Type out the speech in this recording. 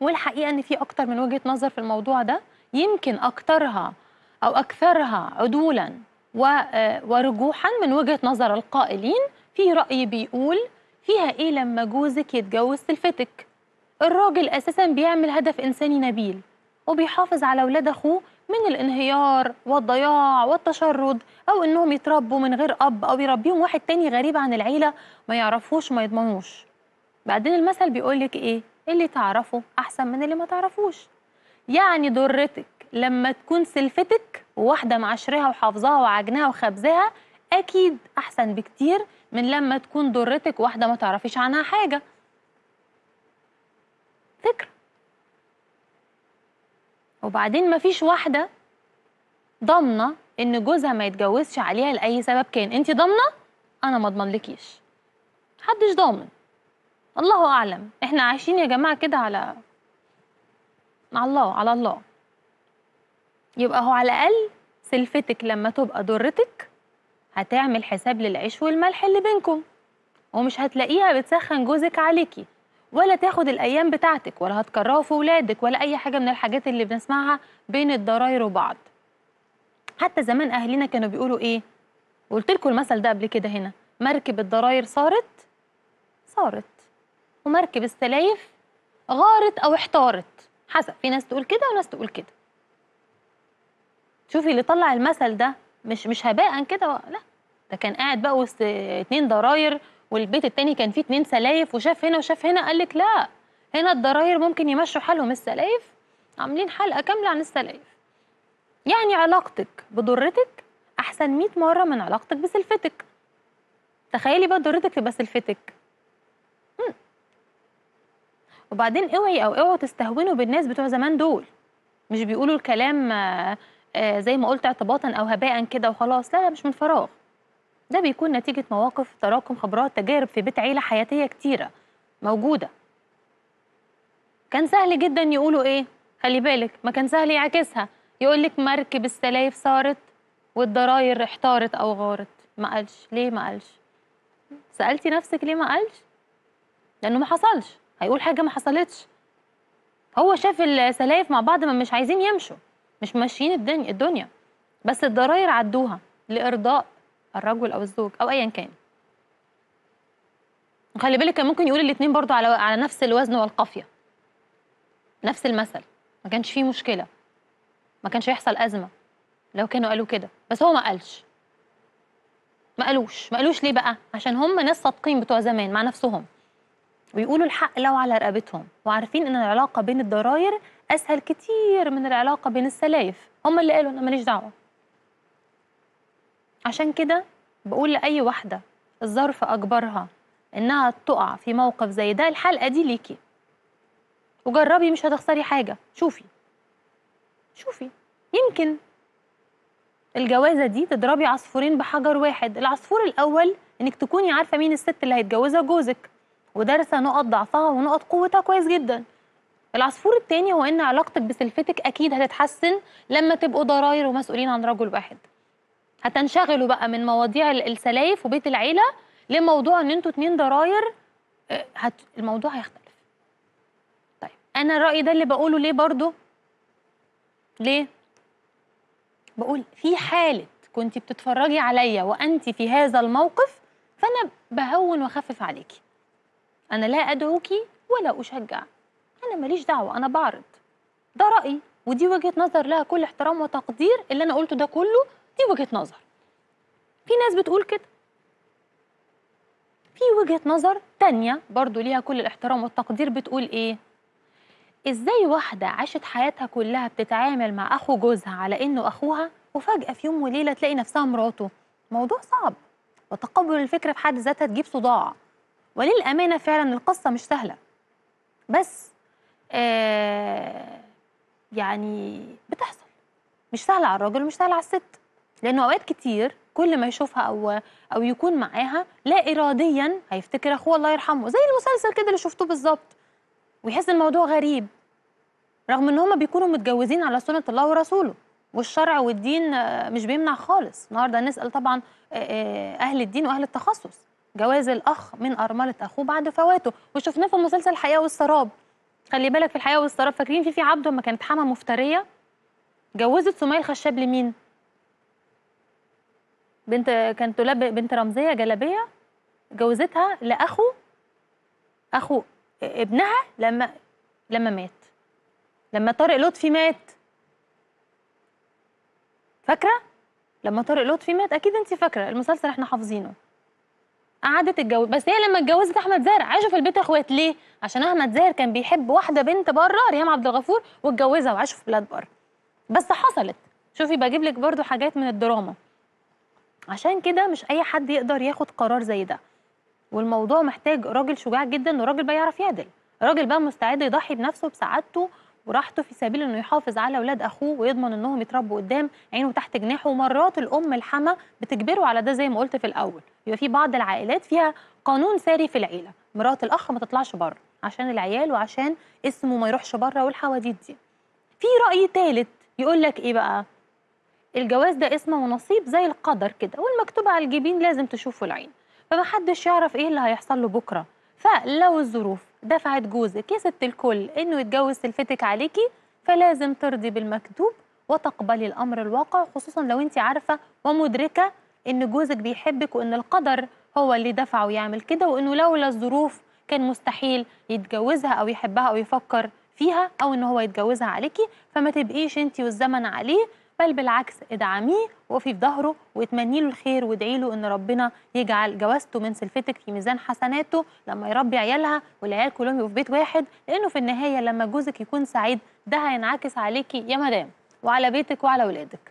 والحقيقه ان في اكتر من وجهه نظر في الموضوع ده يمكن اكترها او اكثرها عدولا آه، ورجوحا من وجهه نظر القائلين في راي بيقول فيها ايه لما جوزك يتجوز سلفتك الراجل اساسا بيعمل هدف انساني نبيل وبيحافظ على اولاد اخوه من الانهيار والضياع والتشرد او انهم يتربوا من غير اب او يربيهم واحد تاني غريب عن العيله ما يعرفوش وما يضمنوش بعدين المثل بيقول لك ايه اللي تعرفه احسن من اللي ما تعرفوش يعني ضرتك لما تكون سلفتك واحده معشرها وحافظاها وعجنها وخبزها اكيد احسن بكتير من لما تكون ضرتك واحده ما تعرفيش عنها حاجه فكره وبعدين مفيش واحده ضامنه ان جوزها ما يتجوزش عليها لاي سبب كان انت ضامنه انا ما اضمنلكيش محدش ضامن الله اعلم احنا عايشين يا جماعه كده على على الله على الله يبقى هو على الاقل سلفتك لما تبقى ضرتك هتعمل حساب للعيش والملح اللي بينكم ومش هتلاقيها بتسخن جوزك عليكي ولا تاخد الايام بتاعتك ولا هتكرهه في ولادك ولا اي حاجه من الحاجات اللي بنسمعها بين الضراير وبعض حتى زمان اهلنا كانوا بيقولوا ايه قلت لكم المثل ده قبل كده هنا مركب الضراير صارت صارت مركب السلايف غارت أو احتارت حسب في ناس تقول كده وناس تقول كده شوفي اللي طلع المثل ده مش مش هباء كده لا ده كان قاعد بقى وسط اتنين ضراير والبيت التاني كان فيه اتنين سلايف وشاف هنا وشاف هنا قال لك لا هنا الضراير ممكن يمشوا حالهم السلايف عاملين حلقه كامله عن السلايف يعني علاقتك بضرتك احسن 100 مره من علاقتك بسلفتك تخيلي بقى ضرتك تبقى سلفتك وبعدين اوعي او اوعوا تستهونوا بالناس بتوع زمان دول مش بيقولوا الكلام آه، آه، زي ما قلت اعتباطا او هباء كده وخلاص لا لا مش من فراغ ده بيكون نتيجه مواقف تراكم خبرات تجارب في بيت عيله حياتيه كتيره موجوده كان سهل جدا يقولوا ايه خلي بالك ما كان سهل يعكسها يقول لك مركب السلايف صارت والضراير احتارت او غارت ما قالش ليه ما قالش سالتي نفسك ليه ما قالش لانه ما حصلش هيقول حاجه ما حصلتش هو شاف السلايف مع بعض ما مش عايزين يمشوا مش ماشيين الدنيا, الدنيا. بس الضراير عدوها لارضاء الرجل او الزوج او ايا كان وخلي بالك كان ممكن يقول الاثنين برضو على على نفس الوزن والقافيه نفس المثل ما كانش فيه مشكله ما كانش هيحصل ازمه لو كانوا قالوا كده بس هو ما قالش ما قالوش ما قالوش ليه بقى عشان هم ناس صادقين بتوع زمان مع نفسهم ويقولوا الحق لو على رقبتهم وعارفين ان العلاقه بين الضراير اسهل كتير من العلاقه بين السلايف هم اللي قالوا انا ماليش دعوه عشان كده بقول لاي واحده الظرف اجبرها انها تقع في موقف زي ده الحلقه دي ليكي وجربي مش هتخسري حاجه شوفي شوفي يمكن الجوازه دي تضربي عصفورين بحجر واحد العصفور الاول انك تكوني عارفه مين الست اللي هيتجوزها جوزك ودارسه نقط ضعفها ونقط قوتها كويس جدا العصفور التاني هو ان علاقتك بسلفتك اكيد هتتحسن لما تبقوا ضراير ومسؤولين عن رجل واحد هتنشغلوا بقى من مواضيع السلايف وبيت العيله لموضوع ان انتوا اتنين ضراير آه، هت... الموضوع هيختلف طيب انا الراي ده اللي بقوله ليه برضو ليه بقول في حاله كنت بتتفرجي عليا وانت في هذا الموقف فانا بهون واخفف عليكي أنا لا أدعوك ولا أشجع أنا ماليش دعوة أنا بعرض ده رأيي ودي وجهة نظر لها كل احترام وتقدير اللي أنا قلته ده كله دي وجهة نظر في ناس بتقول كده في وجهة نظر تانية برضو ليها كل الاحترام والتقدير بتقول إيه إزاي واحدة عاشت حياتها كلها بتتعامل مع أخو جوزها على إنه أخوها وفجأة في يوم وليلة تلاقي نفسها مراته موضوع صعب وتقبل الفكرة في حد ذاتها تجيب صداع وللامانه فعلا القصه مش سهله بس آه يعني بتحصل مش سهله على الراجل ومش سهله على الست لانه اوقات كتير كل ما يشوفها او او يكون معاها لا اراديا هيفتكر اخوه الله يرحمه زي المسلسل كده اللي شفتوه بالظبط ويحس الموضوع غريب رغم ان هما بيكونوا متجوزين على سنه الله ورسوله والشرع والدين آه، مش بيمنع خالص النهارده نسال طبعا آه، آه، اهل الدين واهل التخصص جواز الاخ من ارمله اخوه بعد فواته وشفناه في مسلسل الحياه والسراب خلي بالك في الحياه والسراب فاكرين في في عبده لما كانت حما مفتريه جوزت سميه الخشاب لمين بنت كانت تلب بنت رمزيه جلابيه جوزتها لاخو اخو ابنها لما لما مات لما طارق لطفي مات فاكره لما طارق لطفي مات اكيد انت فاكره المسلسل احنا حافظينه قعدت تتجوز بس هي لما اتجوزت احمد زاهر عاشوا في البيت اخوات ليه عشان احمد زاهر كان بيحب واحده بنت بره ريهام عبد الغفور واتجوزها وعاشوا في بلاد بره بس حصلت شوفي بجيب لك برضو حاجات من الدراما عشان كده مش اي حد يقدر ياخد قرار زي ده والموضوع محتاج راجل شجاع جدا وراجل بقى يعرف يعدل راجل بقى مستعد يضحي بنفسه بسعادته وراحته في سبيل انه يحافظ على اولاد اخوه ويضمن انهم يتربوا قدام عينه تحت جناحه ومرات الام الحما بتجبره على ده زي ما قلت في الاول يبقى في بعض العائلات فيها قانون ساري في العيله مرات الاخ ما تطلعش بره عشان العيال وعشان اسمه ما يروحش بره والحواديت دي في راي ثالث يقول لك ايه بقى الجواز ده اسمه ونصيب زي القدر كده والمكتوب على الجبين لازم تشوفه العين فمحدش يعرف ايه اللي هيحصل له بكره فلو الظروف دفعت جوزك يا ست الكل انه يتجوز سلفتك عليكي فلازم ترضي بالمكتوب وتقبلي الامر الواقع خصوصا لو انت عارفه ومدركه ان جوزك بيحبك وان القدر هو اللي دفعه يعمل كده وانه لولا الظروف كان مستحيل يتجوزها او يحبها او يفكر فيها او ان هو يتجوزها عليكي فما تبقيش انت والزمن عليه بل بالعكس ادعميه وقفي في ظهره واتمني له الخير وادعي له ان ربنا يجعل جوازته من سلفتك في ميزان حسناته لما يربي عيالها والعيال كلهم يبقوا في بيت واحد لانه في النهايه لما جوزك يكون سعيد ده هينعكس عليكي يا مدام وعلى بيتك وعلى ولادك